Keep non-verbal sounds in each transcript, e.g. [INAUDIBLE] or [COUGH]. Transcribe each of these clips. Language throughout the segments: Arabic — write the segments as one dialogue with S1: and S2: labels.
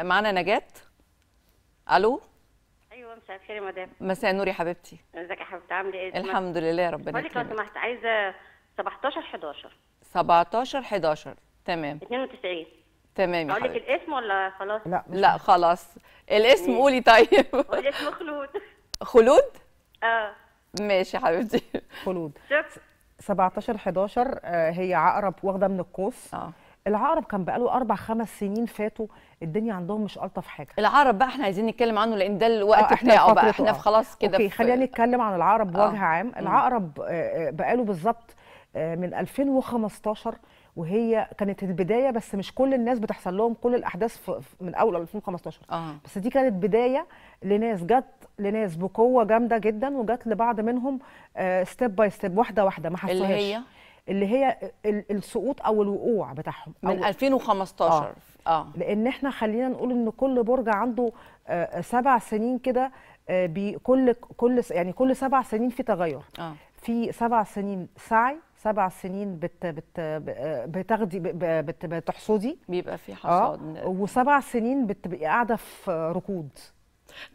S1: معانا نجاة الو ايوه مساء الخير يا مدام مساء النور يا حبيبتي ازيك يا حبيبتي عامله ايه الحمد لله ربنا يخليك لو سمحت عايزه 17 11 17 11 تمام 92 تمام يا حبيبتي اقول لك الاسم ولا خلاص لا لا خلاص الاسم قولي طيب الاسم [LAUGHS] خلود خلود اه ماشي يا حبيبتي خلود شكرا 17 11 هي عقرب واخده من القوس اه العقرب كان بقاله اربع خمس سنين فاتوا الدنيا عندهم مش الطف حاجه العقرب بقى احنا عايزين نتكلم عنه لان ده الوقت آه بتاعه بقى احنا في آه. خلاص كده اوكي خلينا نتكلم عن العقرب آه. بوجه آه. عام آه، العقرب بقاله بالظبط من 2015 وهي كانت البدايه بس مش كل الناس بتحصل لهم كل الاحداث من اول 2015 آه. بس دي كانت بدايه لناس جت لناس بقوه جامده جدا وجت لبعض منهم ستيب باي ستيب واحده واحده ما حصلهاش اللي هي اللي هي السقوط او الوقوع بتاعهم من 2015 اه, آه. لان احنا خلينا نقول ان كل برج عنده آه، آه، سبع سنين كده آه، بكل كل كل يعني كل سبع سنين في تغير آه. في سبع سنين سعي سبع سنين بت بت بتاخدي بت بتحصدي بيبقى في حصاد آه. وسبع سنين بتبقي قاعده في ركود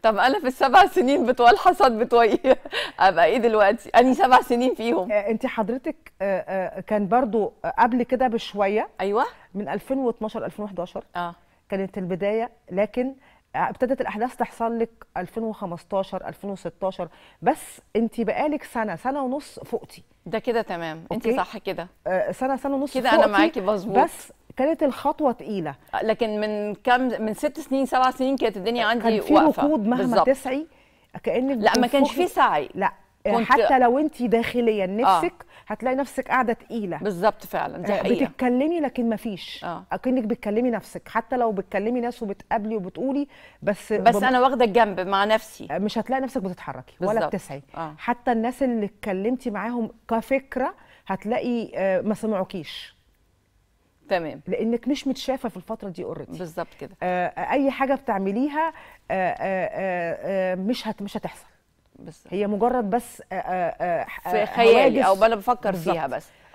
S1: طب انا في السبع سنين بتوع الحصاد بتوعي [LAUGHS] ابقى ايه دلوقتي انا سبع سنين فيهم آه، انت حضرتك آه، آه، كان برضو قبل كده بشويه ايوه من 2012 2011 اه كانت البدايه لكن ابتدت الاحداث تحصل لك 2015 2016 بس انت بقالك سنه سنه ونص فوقتي ده كده تمام انت صح كده سنه سنه ونص كده انا معاكي مظبوط بس كانت الخطوه تقيله لكن من كام من ست سنين سبع سنين كانت الدنيا عندي كان في واقفه نقود مهما بالزبط. تسعي كانك لا ما كانش في سعي لا كنت... حتى لو انت داخليا آه. نفسك آه. هتلاقي نفسك قاعده تقيله بالظبط فعلا دي آه، حقيقة. بتتكلمي لكن ما فيش آه. اكنك بتكلمي نفسك حتى لو بتكلمي ناس وبتقابلي وبتقولي بس بس بم... انا واخده الجنب مع نفسي آه، مش هتلاقي نفسك بتتحركي ولا بتسعي آه. حتى الناس اللي اتكلمتي معاهم كفكره هتلاقي ما سمعوكيش تمام لانك مش متشافه في الفتره دي اوريدي بالظبط كده آه،, آه اي حاجه بتعمليها آه،, آه آه آه مش هت مش هتحصل بالظبط هي مجرد بس آه آه, آه، في خيالي او انا بفكر بالزبط. فيها بس